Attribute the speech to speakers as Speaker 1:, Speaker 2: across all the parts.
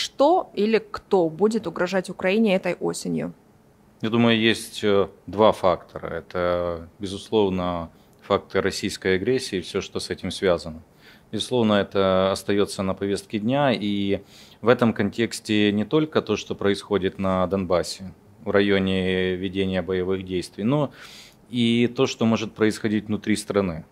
Speaker 1: Что или кто будет угрожать Украине этой осенью?
Speaker 2: Я думаю, есть э, два фактора. Это, безусловно, фактор российской агрессии и все, что с этим связано. Безусловно, это остается на повестке дня, и в этом контексте не только то, что происходит на Донбассе, в районе ведения боевых действий, но и то, что может происходить внутри страны.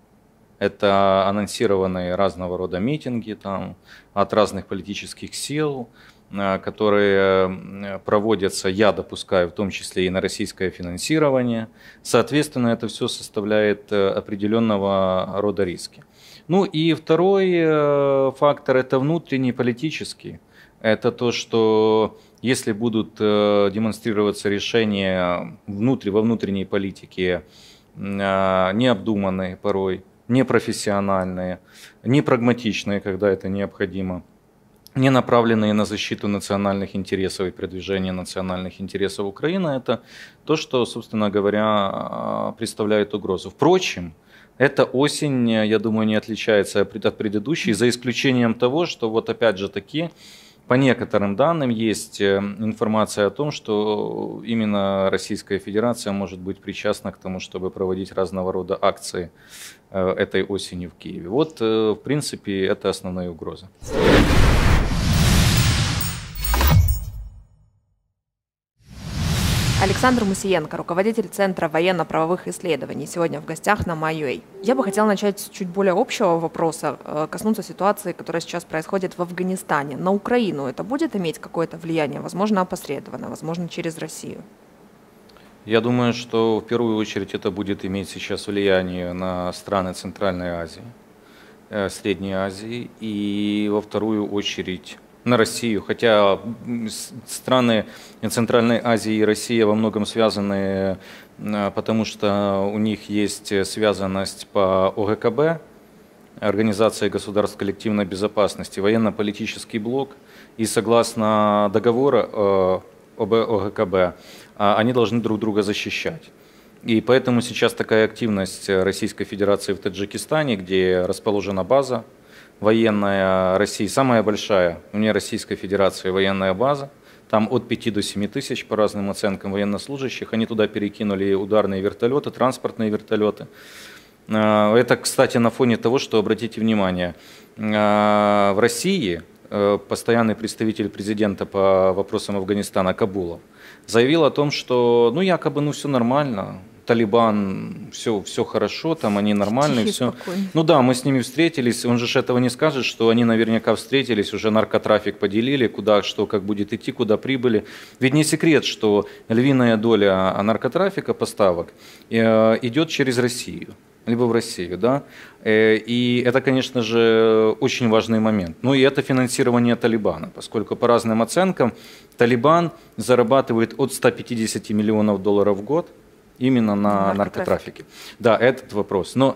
Speaker 2: Это анонсированные разного рода митинги там, от разных политических сил, э, которые э, проводятся, я допускаю, в том числе и на российское финансирование. Соответственно, это все составляет э, определенного рода риски. Ну и второй фактор – это внутренний политический. Это то, что если будут демонстрироваться решения внутри, во внутренней политике, необдуманные порой, непрофессиональные, непрагматичные, когда это необходимо, не направленные на защиту национальных интересов и продвижение национальных интересов Украины, это то, что, собственно говоря, а, представляет угрозу. Впрочем, эта осень, я думаю, не отличается от предыдущей, за исключением того, что вот опять же таки, по некоторым данным есть э, информация о том, что именно Российская Федерация может быть причастна к тому, чтобы проводить разного рода акции Э, этой осенью в Киеве. Вот, э, в принципе, это основная угроза.
Speaker 1: Александр Мусиенко, руководитель Центра военно-правовых исследований, сегодня в гостях на MyUA. Я бы хотела начать с чуть более общего вопроса, э, коснуться ситуации, которая сейчас происходит в Афганистане. На Украину это будет иметь какое-то влияние, возможно, опосредованно, возможно, через Россию?
Speaker 2: Я думаю, что в первую очередь это будет иметь сейчас влияние на страны Центральной Азии, э, Средней Азии и во вторую очередь на Россию, хотя страны Центральной Азии и Россия во многом связаны, э, потому что у них есть связанность по ОГКБ, Организации государств коллективной безопасности, военно-политический блок, и согласно договора э, об ОГКБ, а они должны друг друга защищать. И поэтому сейчас такая активность Российской Федерации в Таджикистане, где расположена база военная России, самая большая у нее Российской Федерации военная база, там от 5 до 7 тысяч, по разным оценкам, военнослужащих. Они туда перекинули ударные вертолеты, транспортные вертолеты. А, это, кстати, на фоне того, что, обратите внимание, а, в России э, постоянный представитель президента по вопросам Афганистана Кабулов – заявил о том, что ну якобы ну все нормально, Талибан, все, все хорошо, там они нормальные, все. Спокойный. Ну да, мы с ними встретились, он же этого не скажет, что они наверняка встретились, уже наркотрафик поделили, куда что, как будет идти, куда прибыли. Ведь не секрет, что львиная доля а наркотрафика, поставок, э, идет через Россию либо в Россию, да. Э, и это, конечно же, очень важный момент. Ну и это финансирование Талибана, поскольку по разным оценкам Талибан зарабатывает от 150 миллионов долларов в год именно на наркотрафике. Да, этот вопрос. Но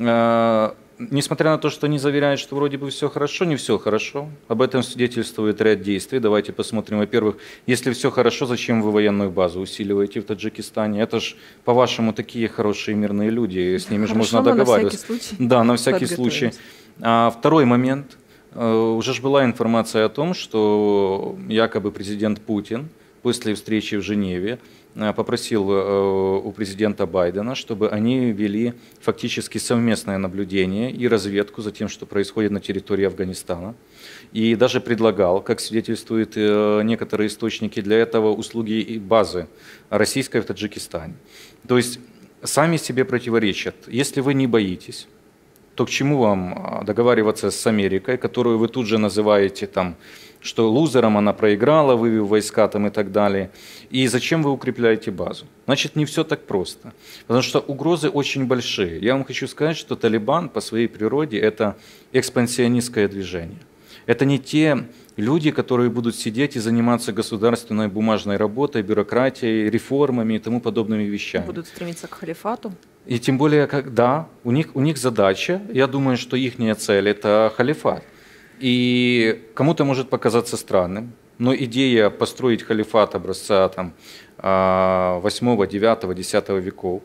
Speaker 2: э, несмотря на то, что они заверяют, что вроде бы все хорошо, не все хорошо. Об этом свидетельствует ряд действий. Давайте посмотрим. Во-первых, если все хорошо, зачем вы военную базу усиливаете в Таджикистане? Это же, по-вашему, такие хорошие мирные люди, с ними же можно договариваться. На всякий случай. Да, на всякий случай. А второй момент. Э, уже же была информация о том, что якобы президент Путин – после встречи в Женеве э, попросил э, у президента Байдена, чтобы они вели фактически совместное наблюдение и разведку за тем, что происходит на территории Афганистана. И даже предлагал, как свидетельствуют э, некоторые источники для этого, услуги и базы российской в Таджикистане. То есть сами себе противоречат. Если вы не боитесь, то к чему вам а, договариваться с Америкой, которую вы тут же называете там что лузером она проиграла, вывел войска там и так далее. И зачем вы укрепляете базу? Значит, не все так просто. Потому что угрозы очень большие. Я вам хочу сказать, что Талибан по своей природе это экспансионистское движение. Это не те люди, которые будут сидеть и заниматься государственной бумажной работой, бюрократией, реформами и тому подобными вещами.
Speaker 1: Будут стремиться к халифату?
Speaker 2: И тем более, когда у них, у них задача, я думаю, что их цель – это халифат. И кому-то может показаться странным, но идея построить халифат образца там, 8, 9, 10 веков,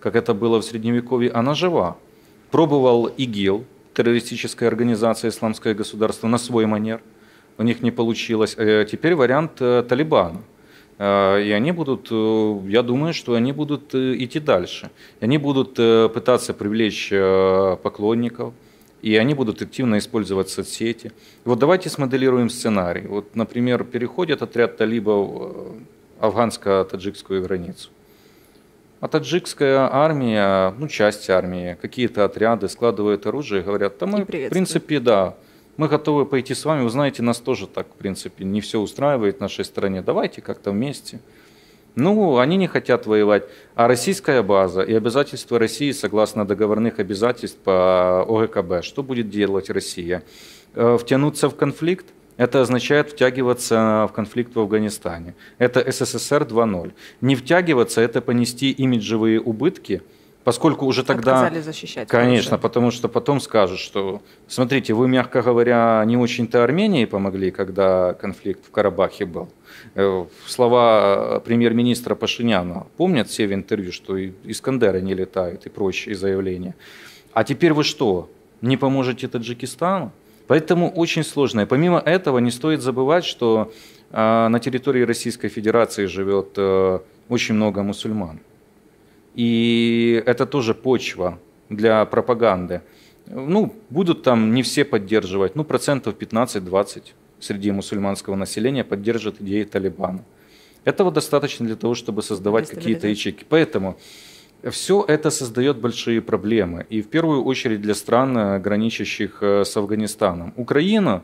Speaker 2: как это было в Средневековье, она жива. Пробовал ИГИЛ, террористическая организация «Исламское государство» на свой манер. У них не получилось. Э, теперь вариант э, Талибана. Э, и они будут, я думаю, что они будут идти дальше. они будут пытаться привлечь поклонников – и они будут активно использовать соцсети. Вот давайте смоделируем сценарий. Вот, например, переходит отряд талибов э, афганско-таджикскую границу. А таджикская армия, ну часть армии, какие-то отряды складывают оружие и говорят, там мы, в принципе, да, мы готовы пойти с вами, вы знаете, нас тоже так, в принципе, не все устраивает в нашей стране, давайте как-то вместе. Ну, они не хотят воевать. А российская база и обязательства России согласно договорных обязательств по ОГКБ, что будет делать Россия? Э, втянуться в конфликт? Это означает втягиваться в конфликт в Афганистане. Это СССР 2.0. Не втягиваться – это понести имиджевые убытки – Поскольку уже тогда... Отказали
Speaker 1: защищать. Конечно, уже.
Speaker 2: потому что потом скажут, что, смотрите, вы, мягко говоря, не очень-то Армении помогли, когда конфликт в Карабахе был. Э, слова э, премьер-министра Пашиняна. Помнят все в интервью, что и Искандеры не летают и прочие заявления. А теперь вы что, не поможете Таджикистану? Поэтому очень сложно. И Помимо этого, не стоит забывать, что э, на территории Российской Федерации живет очень много мусульман. И это тоже почва для пропаганды. Ну, будут там не все поддерживать, ну, процентов 15-20 среди мусульманского населения поддержат идеи Талибана. Этого достаточно для того, чтобы создавать какие-то ячейки. Поэтому все это создает большие проблемы. И в первую очередь для стран, э, граничащих э, с Афганистаном. Украина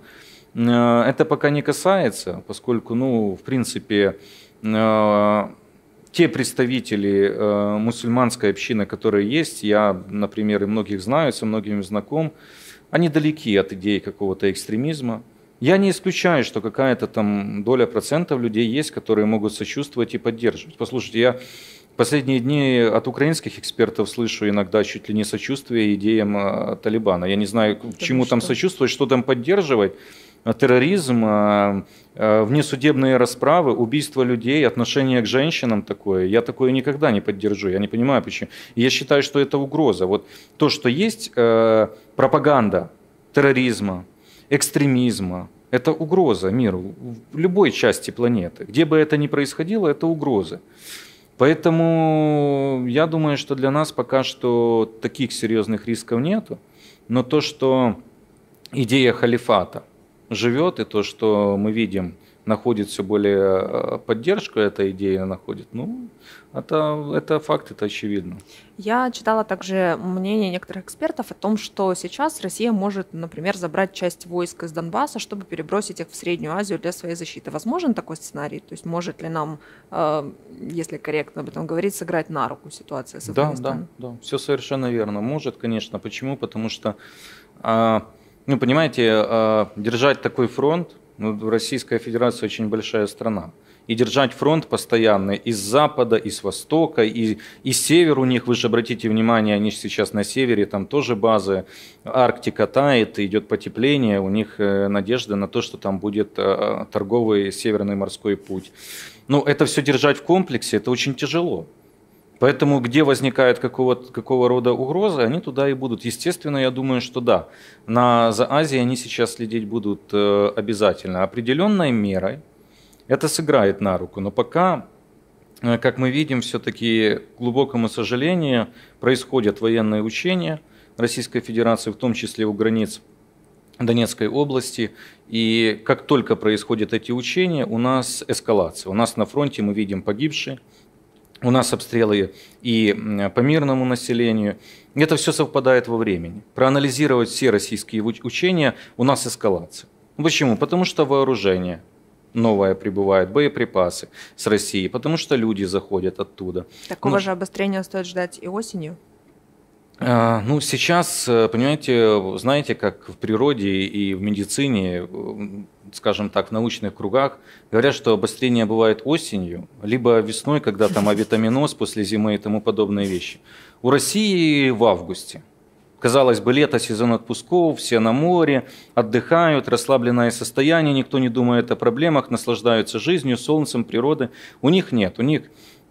Speaker 2: э, это пока не касается, поскольку, ну, в принципе, те представители э, мусульманской общины, которые есть, я, например, и многих знаю, со многими знаком, они далеки от идеи какого-то экстремизма. Я не исключаю, что какая-то там доля процентов людей есть, которые могут сочувствовать и поддерживать. Послушайте, я последние дни от украинских экспертов слышу иногда чуть ли не сочувствие идеям э, Талибана. Я не знаю, к чему там сочувствовать, что там поддерживать. Э, терроризм, э, э, внесудебные расправы, убийство людей, отношение к женщинам такое, я такое никогда не поддержу. Я не понимаю, почему. Я считаю, что это угроза. Вот то, что есть пропаганда терроризма, экстремизма, это угроза миру в любой части планеты. Где бы это ни происходило, это угрозы. Поэтому я думаю, что для нас пока что таких серьезных рисков нет, Но то, что идея халифата – живет, и то, что мы видим, находит все более э, поддержку эта идея находит, ну, это, это факт, это очевидно.
Speaker 1: Я читала также мнение некоторых экспертов о том, что сейчас Россия может, например, забрать часть войск из Донбасса, чтобы перебросить их в Среднюю Азию для своей защиты. Возможен такой сценарий? То есть может ли нам, э, если корректно об этом говорить, сыграть на руку ситуация с Афганистаном? Да, да, да,
Speaker 2: все совершенно верно. Может, конечно. Почему? Потому что а, ну, понимаете, э, держать такой фронт, ну, Российская Федерация очень большая страна. И держать фронт постоянный из запада, из востока, и, и север у них, вы же обратите внимание, они сейчас на севере, там тоже базы, Арктика тает, идет потепление, у них э, надежда на то, что там будет э, торговый северный морской путь. Ну, это все держать в комплексе, это очень тяжело. Поэтому где возникает какого, какого рода угрозы, они туда и будут. Естественно, я думаю, что да, на, за Азией они сейчас следить будут э, обязательно. Определенной мерой это сыграет на руку, но пока, э, как мы видим, все-таки, к глубокому сожалению, происходят военные учения Российской Федерации, в том числе у границ Донецкой области. И как только происходят эти учения, у нас эскалация. У нас на фронте мы видим погибшие, у нас обстрелы и по мирному населению. Это все совпадает во времени. Проанализировать все российские учения, у нас эскалация. Почему? Потому что вооружение новое прибывает, боеприпасы с России, потому что люди заходят оттуда. Такого ну, же
Speaker 1: обострения стоит ждать и осенью?
Speaker 2: А, ну, сейчас, э, понимаете, знаете, как в природе и в медицине, скажем так, в научных кругах, говорят, что обострение бывает осенью, либо весной, когда там авитаминоз после зимы и тому подобные вещи. У России в августе. Казалось бы, лето, сезон отпусков, все на море, отдыхают, расслабленное состояние, никто не думает о проблемах, наслаждаются жизнью, солнцем, природой. У них нет, у них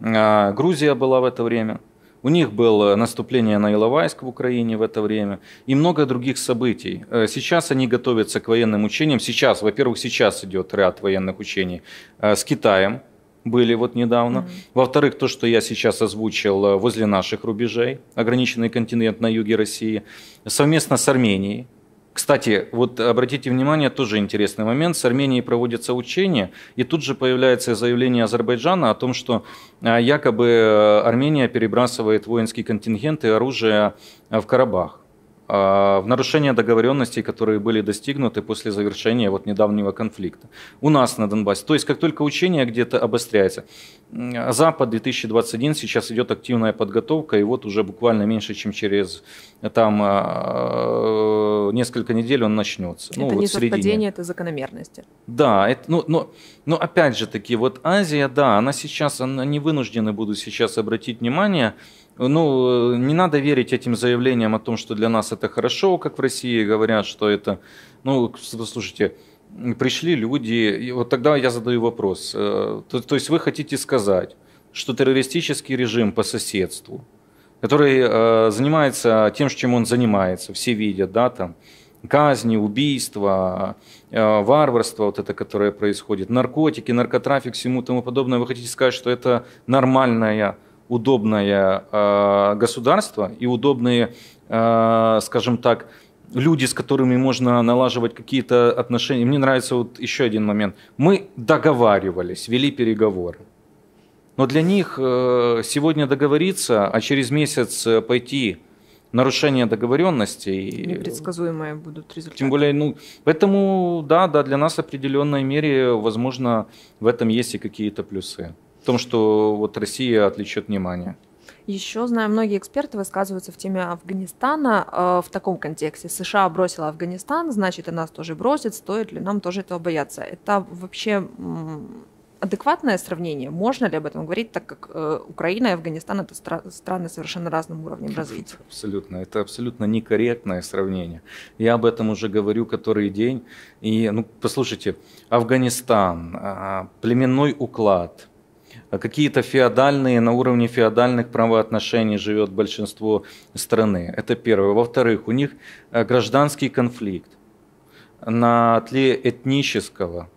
Speaker 2: а, Грузия была в это время – у них было наступление на Иловайск в Украине в это время и много других событий. Э, сейчас они готовятся к военным учениям. Сейчас, во-первых, сейчас идет ряд военных учений э, с Китаем, были вот недавно. Mm-hmm. Во-вторых, то, что я сейчас озвучил э, возле наших рубежей, ограниченный континент на юге России, совместно с Арменией, кстати, вот обратите внимание, тоже интересный момент. С Арменией проводятся учения, и тут же появляется заявление Азербайджана о том, что а, якобы э, Армения перебрасывает воинские контингенты и оружие э, в Карабах. А, в нарушение договоренностей, которые были достигнуты после завершения вот недавнего конфликта у нас на Донбассе. То есть как только учение где-то обостряется. Запад 2021 сейчас идет активная подготовка, и вот уже буквально меньше, чем через там а, э, несколько недель он начнется. Ну, это ну, не вот совпадение,
Speaker 1: это закономерности.
Speaker 2: Да, это, ну, но, но опять же таки, вот Азия, да, она сейчас, она не вынуждены будут сейчас обратить внимание ну, э, не надо верить этим заявлениям о том, что для нас это хорошо, как в России говорят, что это... Ну, слушайте, пришли люди, и вот тогда я задаю вопрос. Э, то, то есть вы хотите сказать, что террористический режим по соседству, который э, занимается тем, чем он занимается, все видят, да, там, казни, убийства, э, варварство, вот это, которое происходит, наркотики, наркотрафик, всему тому подобное, вы хотите сказать, что это нормальная удобное э, государство и удобные, э, скажем так, люди, с которыми можно налаживать какие-то отношения. Мне нравится вот еще один момент. Мы договаривались, вели переговоры. Но для них э, сегодня договориться, а через месяц пойти нарушение договоренностей.
Speaker 1: Непредсказуемые будут результаты.
Speaker 2: Тем более, ну, поэтому, да, да, для нас в определенной мере, возможно, в этом есть и какие-то плюсы в том, что вот Россия отвлечет внимание.
Speaker 1: Еще, знаю, многие эксперты высказываются в теме Афганистана э, в таком контексте. США бросила Афганистан, значит, и нас тоже бросит. Стоит ли нам тоже этого бояться? Это вообще адекватное сравнение? Можно ли об этом говорить, так как э, Украина и Афганистан это стра- страны совершенно разным уровнем развития?
Speaker 2: Абсолютно. Это абсолютно некорректное сравнение. Я об этом уже говорю который день. И, ну, послушайте, Афганистан, э, племенной уклад – а какие-то феодальные, на уровне феодальных правоотношений живет большинство страны. Это первое. Во-вторых, у них э, гражданский конфликт на тле этнического,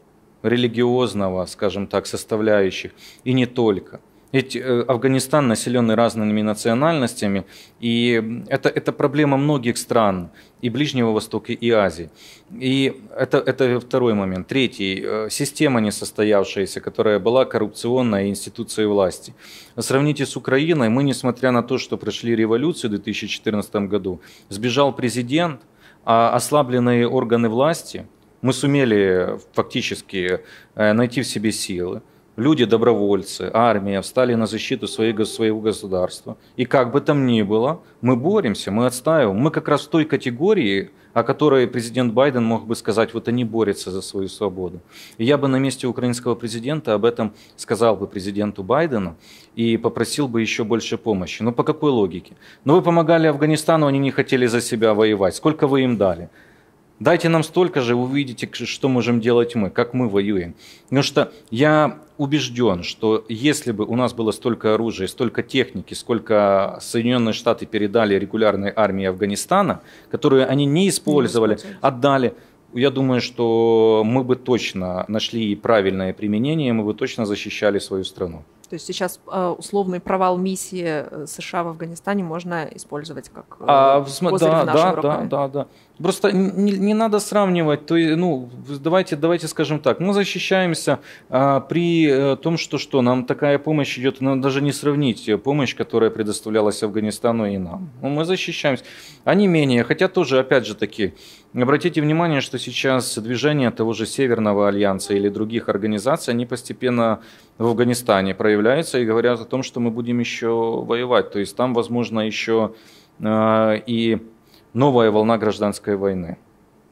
Speaker 2: религиозного, скажем так, составляющих, и не только – ведь э, Афганистан населенный разными национальностями, и это, это проблема многих стран, и Ближнего Востока, и Азии. И это, это второй момент. Третий, э, система несостоявшаяся, которая была коррупционной институцией власти. Сравните с Украиной, мы, несмотря на то, что прошли революцию в 2014 году, сбежал президент, а ослабленные органы власти, мы сумели фактически э, найти в себе силы, люди-добровольцы, армия встали на защиту своего, своего государства. И как бы там ни было, мы боремся, мы отстаиваем. Мы как раз в той категории, о которой президент Байден мог бы сказать, вот они борются за свою свободу. И я бы на месте украинского президента об этом сказал бы президенту Байдену и попросил бы еще больше помощи. Но ну, по какой логике? Но ну, вы помогали Афганистану, они не хотели за себя воевать. Сколько вы им дали? Дайте нам столько же, увидите, что можем делать мы, как мы воюем. Потому что я убежден, что если бы у нас было столько оружия, столько техники, сколько Соединенные Штаты передали регулярной армии Афганистана, которую они не использовали, отдали, я думаю, что мы бы точно нашли правильное применение, мы бы точно защищали свою страну.
Speaker 1: То есть сейчас а, условный провал миссии э, США в Афганистане можно использовать как э, а, в, да, в да, да,
Speaker 2: да, да. Просто не, не надо сравнивать, то, ну, давайте, давайте скажем так, мы защищаемся а, при э, том, что, что нам такая помощь идет, нам даже не сравнить э, помощь, которая предоставлялась Афганистану и нам. Ну, мы защищаемся. Они менее, хотя тоже, опять же таки, обратите внимание, что сейчас движение того же Северного Альянса или других организаций, они постепенно в Афганистане проявляются и говорят о том, что мы будем еще воевать. То есть там, возможно, еще а, и новая волна гражданской войны.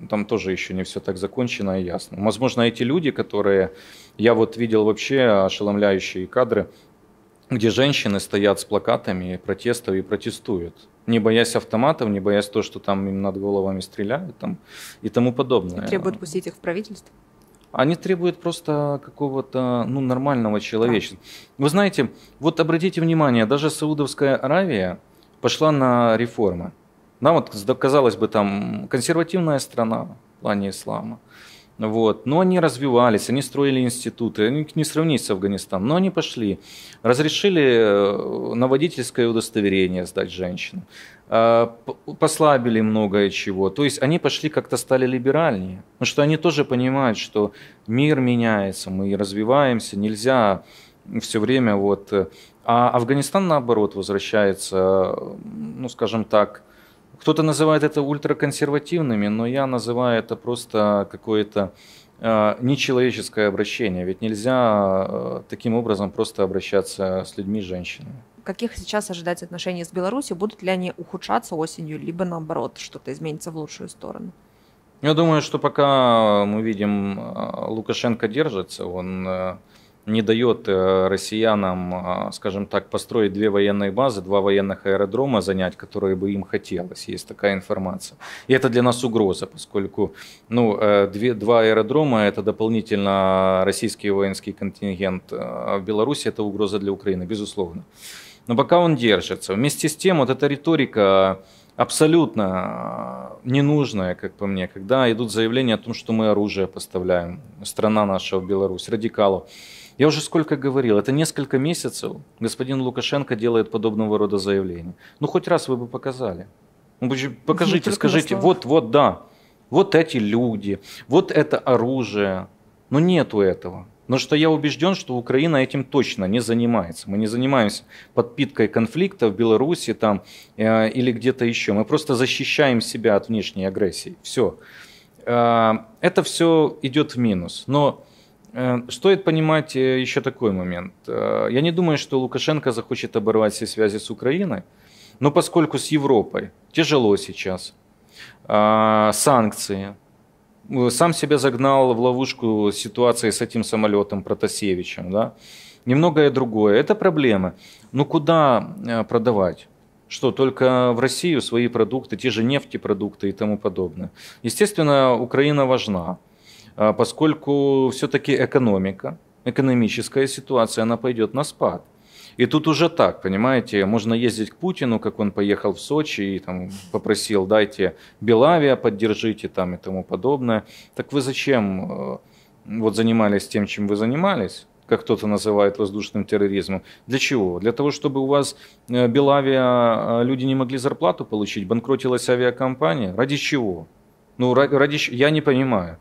Speaker 2: Там тоже еще не все так закончено и ясно. Возможно, эти люди, которые... Я вот видел вообще ошеломляющие кадры, где женщины стоят с плакатами протестов и протестуют, не боясь автоматов, не боясь то, что там им над головами стреляют там, и тому подобное. И требуют
Speaker 1: пустить их в правительство?
Speaker 2: Они требуют просто какого-то ну, нормального человечества. Да. Вы знаете, вот обратите внимание, даже Саудовская Аравия пошла на реформы. Нам, вот, казалось бы, там консервативная страна в плане ислама. Вот. Но они развивались, они строили институты, они не сравнить с Афганистаном, но они пошли. Разрешили э, на водительское удостоверение сдать женщину, а, послабили многое чего. То есть они пошли как-то стали либеральнее, потому что они тоже понимают, что мир меняется, мы развиваемся, нельзя все время вот... Э, а Афганистан, наоборот, возвращается, э, ну, скажем так, кто-то называет это ультраконсервативными, но я называю это просто какое-то а, нечеловеческое обращение. Ведь нельзя а, таким образом просто обращаться с людьми, с женщинами.
Speaker 1: Каких сейчас ожидать отношений с Беларусью? Будут ли они ухудшаться осенью, либо наоборот, что-то изменится в лучшую сторону?
Speaker 2: Я думаю, что пока мы видим, а, Лукашенко держится, он не дает э, россиянам, э, скажем так, построить две военные базы, два военных аэродрома занять, которые бы им хотелось. Есть такая информация. И это для нас угроза, поскольку ну, э, две, два аэродрома – это дополнительно российский воинский контингент. А в Беларуси это угроза для Украины, безусловно. Но пока он держится. Вместе с тем, вот эта риторика абсолютно ненужная, как по мне, когда идут заявления о том, что мы оружие поставляем, страна наша в Беларусь, радикалов. Я уже сколько говорил, это несколько месяцев господин Лукашенко делает подобного рода заявления. Ну, хоть раз вы бы показали. Ну, ну, покажите, ну, скажите, вот, вот, да, вот эти люди, вот это оружие. Но нету этого. Но что я убежден, что Украина этим точно не занимается. Мы не занимаемся подпиткой конфликта в Беларуси там, э, или где-то еще. Мы просто защищаем себя от внешней агрессии. Все. Э, это все идет в минус. Но Э, стоит понимать э, еще такой момент. Э, я не думаю, что Лукашенко захочет оборвать все связи с Украиной, но поскольку с Европой тяжело сейчас, а, санкции, сам себя загнал в ловушку ситуации с этим самолетом Протасевичем, да, немногое другое. Это проблема. Ну куда продавать? Что, только в Россию свои продукты, те же нефтепродукты и тому подобное. Естественно, Украина важна. А, поскольку все-таки экономика, экономическая ситуация, она пойдет на спад. И тут уже так, понимаете, можно ездить к Путину, как он поехал в Сочи и там попросил, дайте Белавия, поддержите там и тому подобное. Так вы зачем э, вот занимались тем, чем вы занимались? как кто-то называет воздушным терроризмом. Для чего? Для того, чтобы у вас э, Белавия, э, люди не могли зарплату получить, банкротилась авиакомпания? Ради чего? Ну, ради, я не понимаю.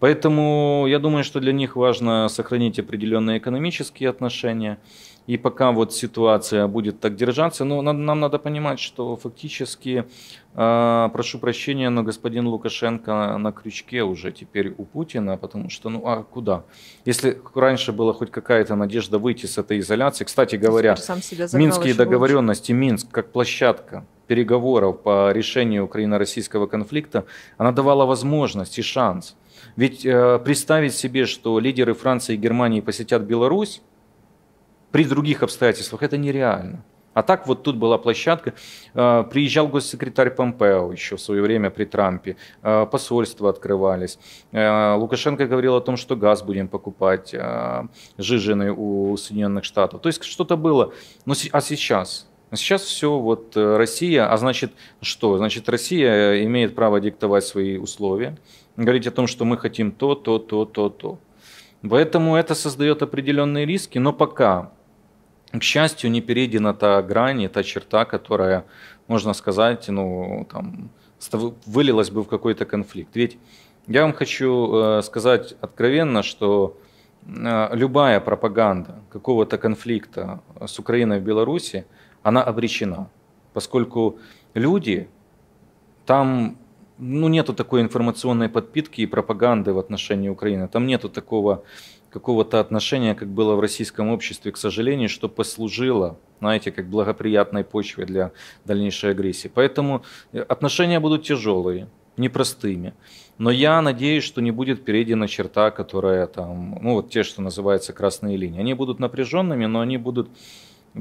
Speaker 2: Поэтому я думаю, что для них важно сохранить определенные экономические отношения. И пока вот ситуация будет так держаться, но ну, нам надо понимать, что фактически, э, прошу прощения, но господин Лукашенко на крючке уже теперь у Путина, потому что, ну а куда? Если раньше была хоть какая-то надежда выйти с этой изоляции, кстати говоря, минские договоренности, Минск как площадка, переговоров по решению украино-российского конфликта, она давала возможность и шанс. Ведь э, представить себе, что лидеры Франции и Германии посетят Беларусь при других обстоятельствах, это нереально. А так вот тут была площадка, э, приезжал госсекретарь Помпео еще в свое время при Трампе, э, посольства открывались. Э, Лукашенко говорил о том, что газ будем покупать, э, жижины у Соединенных Штатов. То есть что-то было. Но, а сейчас? А сейчас все, вот э, Россия, а значит что? Значит, Россия э, имеет право диктовать свои условия, говорить о том, что мы хотим то, то, то, то, то. Поэтому это создает определенные риски, но пока, к счастью, не перейдена та грань и та черта, которая, можно сказать, ну, там, вылилась бы в какой-то конфликт. Ведь я вам хочу э, сказать откровенно, что любая пропаганда какого-то конфликта с Украиной в Беларуси – она обречена, поскольку люди, там ну, нету такой информационной подпитки и пропаганды в отношении Украины, там нету такого какого-то отношения, как было в российском обществе, к сожалению, что послужило, знаете, как благоприятной почве для дальнейшей агрессии. Поэтому э, отношения будут тяжелые, непростыми. Но я надеюсь, что не будет перейдена черта, которая там, ну вот те, что называются красные линии. Они будут напряженными, но они будут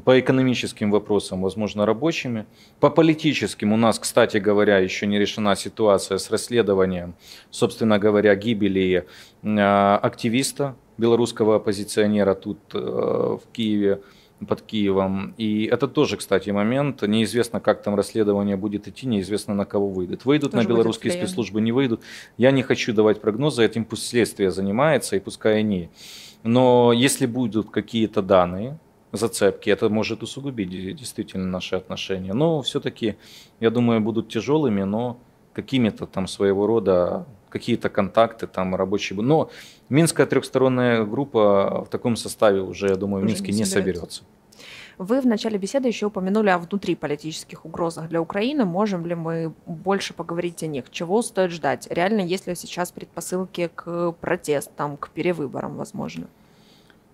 Speaker 2: по экономическим вопросам, возможно, рабочими. По политическим у нас, кстати говоря, еще не решена ситуация с расследованием, собственно говоря, гибели э, активиста, белорусского оппозиционера тут э, в Киеве, под Киевом. И это тоже, кстати, момент. Неизвестно, как там расследование будет идти, неизвестно, на кого выйдет. Выйдут тоже на белорусские спецслужбы, не выйдут. Я не хочу давать прогнозы, этим пусть следствие занимается, и пускай они. Но если будут какие-то данные, зацепки. Это может усугубить действительно наши отношения. Но все-таки, я думаю, будут тяжелыми, но какими-то там своего рода какие-то контакты там рабочие. Но Минская трехсторонняя группа в таком составе уже, я думаю, в Минске не, не соберется.
Speaker 1: Вы в начале беседы еще упомянули о внутриполитических угрозах для Украины. Можем ли мы больше поговорить о них? Чего стоит ждать? Реально, есть ли сейчас предпосылки к протестам, к перевыборам, возможно?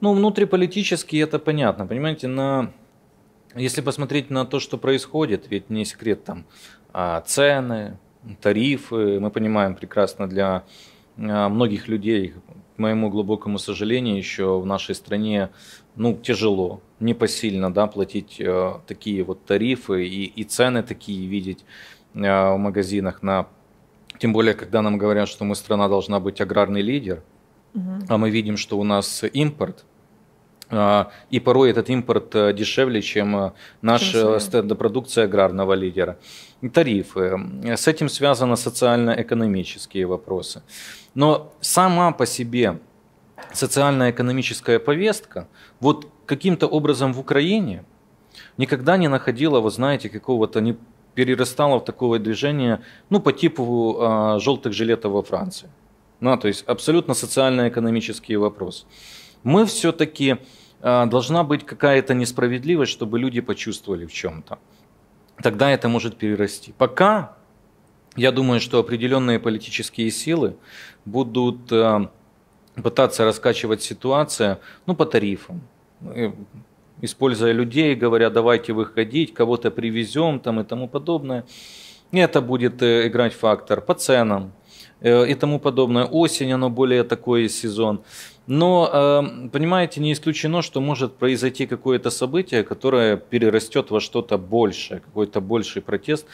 Speaker 2: Ну, внутриполитически это понятно. Понимаете, на... если посмотреть на то, что происходит, ведь не секрет там а цены, тарифы, мы понимаем прекрасно для а, многих людей, к моему глубокому сожалению, еще в нашей стране ну, тяжело, непосильно да, платить э, такие вот тарифы и, и цены такие видеть э, в магазинах. На... Тем более, когда нам говорят, что мы страна должна быть аграрный лидер, а мы видим, что у нас импорт – а, и порой этот импорт э, дешевле, чем э, наша э, продукция аграрного лидера. Тарифы. С этим связаны социально-экономические вопросы. Но сама по себе социально-экономическая повестка, вот каким-то образом в Украине никогда не находила, вы знаете, какого-то не перерастала в такое движение, ну, по типу э, желтых жилетов во Франции. Ну, то есть абсолютно социально-экономический вопрос мы все-таки э, должна быть какая-то несправедливость, чтобы люди почувствовали в чем-то. Тогда это может перерасти. Пока я думаю, что определенные политические силы будут э, пытаться раскачивать ситуацию ну, по тарифам, э, используя людей, говоря, давайте выходить, кого-то привезем там, и тому подобное. И это будет играть фактор по ценам. Э, и тому подобное. Осень, оно более такой сезон. Но, э, понимаете, не исключено, что может произойти какое-то событие, которое перерастет во что-то большее, какой-то больший протест.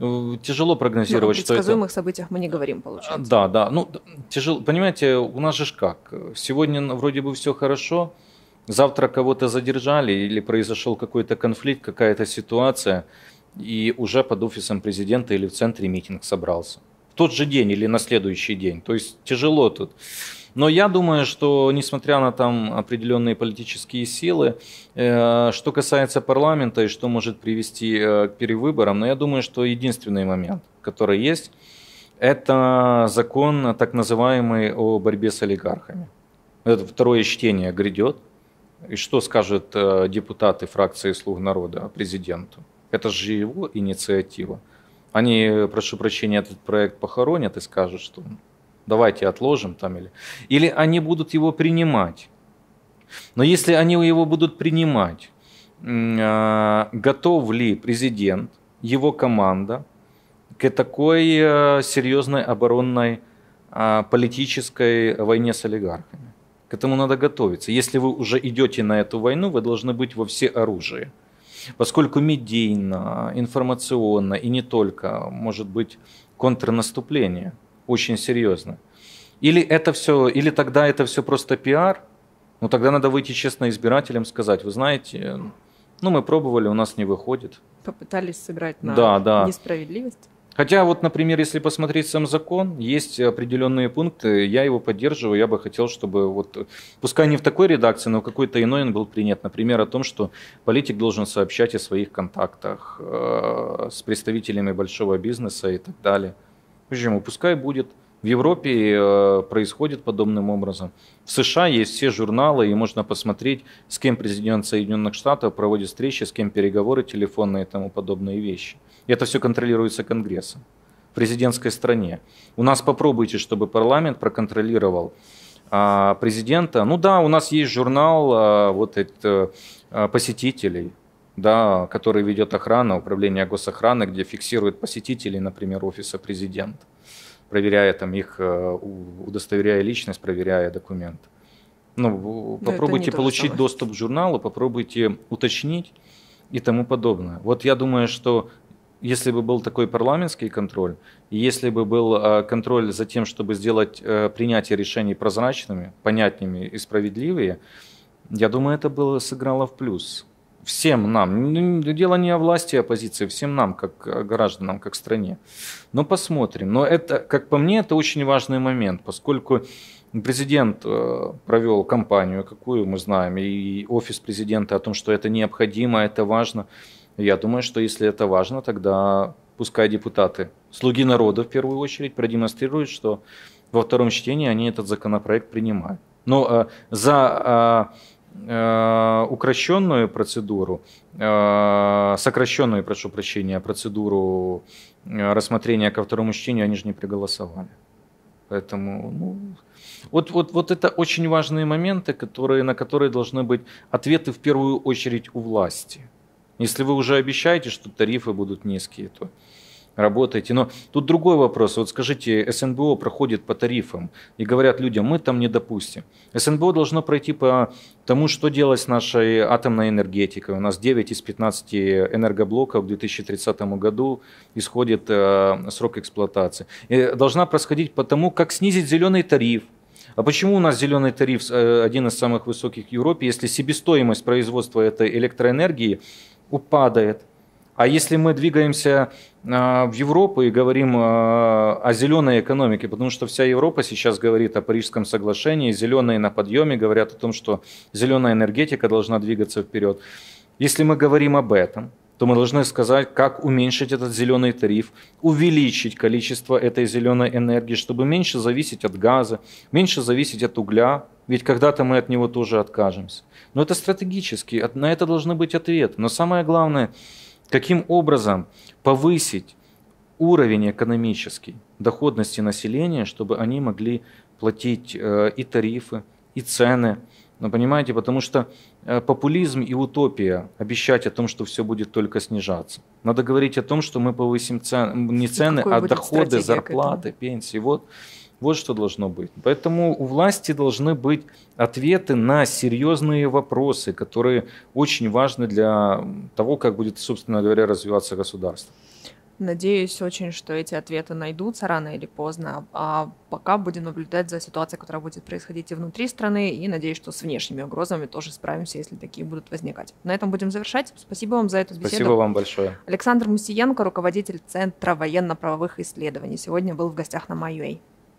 Speaker 2: Э, тяжело прогнозировать, ну, что это... О предсказуемых
Speaker 1: событиях мы не говорим, получается.
Speaker 2: Да, да. Ну, тяжело. Понимаете, у нас же как? Сегодня вроде бы все хорошо, завтра кого-то задержали или произошел какой-то конфликт, какая-то ситуация, и уже под офисом президента или в центре митинг собрался в тот же день или на следующий день. То есть тяжело тут. Но я думаю, что несмотря на там определенные политические силы, э, что касается парламента и что может привести э, к перевыборам, но я думаю, что единственный момент, который есть, это закон так называемый о борьбе с олигархами. Это второе чтение грядет. И что скажут э, депутаты фракции «Слуг народа» президенту? Это же его инициатива. Они, прошу прощения, этот проект похоронят и скажут, что давайте отложим там или... Или они будут его принимать. Но если они его будут принимать, а, готов ли президент, его команда к такой э, серьезной оборонной а, политической войне с олигархами? К этому надо готовиться. Если вы уже идете на эту войну, вы должны быть во все оружие поскольку медийно, информационно и не только может быть контрнаступление очень серьезно. Или это все, или тогда это все просто пиар, но ну, тогда надо выйти честно избирателям, сказать, вы знаете, ну мы пробовали, у нас не выходит.
Speaker 1: Попытались сыграть на да, да. несправедливость.
Speaker 2: Хотя вот, например, если посмотреть сам закон, есть определенные пункты, я его поддерживаю, я бы хотел, чтобы вот, пускай не в такой редакции, но какой-то иной он был принят, например, о том, что политик должен сообщать о своих контактах э, с представителями большого бизнеса и так далее. Почему? Пускай будет. В Европе э, происходит подобным образом. В США есть все журналы, и можно посмотреть, с кем президент Соединенных Штатов проводит встречи, с кем переговоры телефонные и тому подобные вещи. Это все контролируется Конгрессом в президентской стране. У нас попробуйте, чтобы парламент проконтролировал а, президента. Ну да, у нас есть журнал а, вот это, э, а, посетителей, да, который ведет охрана, управление госохраны, где фиксирует посетителей, например, офиса президента проверяя там их, э, удостоверяя личность, проверяя документ. Ну, да, попробуйте получить доступ к журналу, попробуйте уточнить и тому подобное. Вот я думаю, что если бы был такой парламентский контроль, и если бы был э, контроль за тем, чтобы сделать э, принятие решений прозрачными, понятными и справедливыми, я думаю, это было сыграло в плюс всем нам, ну, дело не о власти и а оппозиции, всем нам, как э, гражданам, как стране. Но посмотрим. Но это, как по мне, это очень важный момент, поскольку президент э, провел кампанию, какую мы знаем, и офис президента о том, что это необходимо, а это важно. Я думаю, что если это важно, тогда пускай депутаты, слуги народа в первую очередь, продемонстрируют, что во втором чтении они этот законопроект принимают. Но э, за э, Э, укращенную процедуру, э, сокращенную, прошу прощения, процедуру э, рассмотрения ко второму чтению, они же не проголосовали. Поэтому, ну, вот, вот, вот это очень важные моменты, которые, на которые должны быть ответы в первую очередь у власти. Если вы уже обещаете, что тарифы будут низкие, то работаете. Но тут другой вопрос. Вот скажите, СНБО проходит по тарифам, и говорят людям, мы там не допустим. СНБО должно пройти по тому, что делать с нашей атомной энергетикой. У нас 9 из 15 энергоблоков в 2030 году исходит э, срок эксплуатации. И должна происходить по тому, как снизить зеленый тариф, а почему у нас зеленый тариф э, один из самых высоких в Европе, если себестоимость производства этой электроэнергии упадает? А если мы двигаемся а, в Европу и говорим а, о зеленой экономике, потому что вся Европа сейчас говорит о Парижском соглашении, зеленые на подъеме говорят о том, что зеленая энергетика должна двигаться вперед. Если мы говорим об этом, то мы должны сказать, как уменьшить этот зеленый тариф, увеличить количество этой зеленой энергии, чтобы меньше зависеть от газа, меньше зависеть от угля, ведь когда-то мы от него тоже откажемся. Но это стратегически, на это должны быть ответы. Но самое главное – Каким образом повысить уровень экономический, доходности населения, чтобы они могли платить э, и тарифы, и цены. Ну, понимаете, потому что э, популизм и утопия обещать о том, что все будет только снижаться. Надо говорить о том, что мы повысим цены, не цены, а доходы, зарплаты, пенсии. Вот вот что должно быть. Поэтому у власти должны быть ответы на серьезные вопросы, которые очень важны для того, как будет, собственно говоря, развиваться государство.
Speaker 1: Надеюсь очень, что эти ответы найдутся рано или поздно. А пока будем наблюдать за ситуацией, которая будет происходить и внутри страны, и надеюсь, что с внешними угрозами тоже справимся, если такие будут возникать. На этом будем завершать. Спасибо вам за эту беседу. Спасибо вам большое. Александр Мусиенко, руководитель Центра военно-правовых исследований, сегодня был в гостях на Майюэй.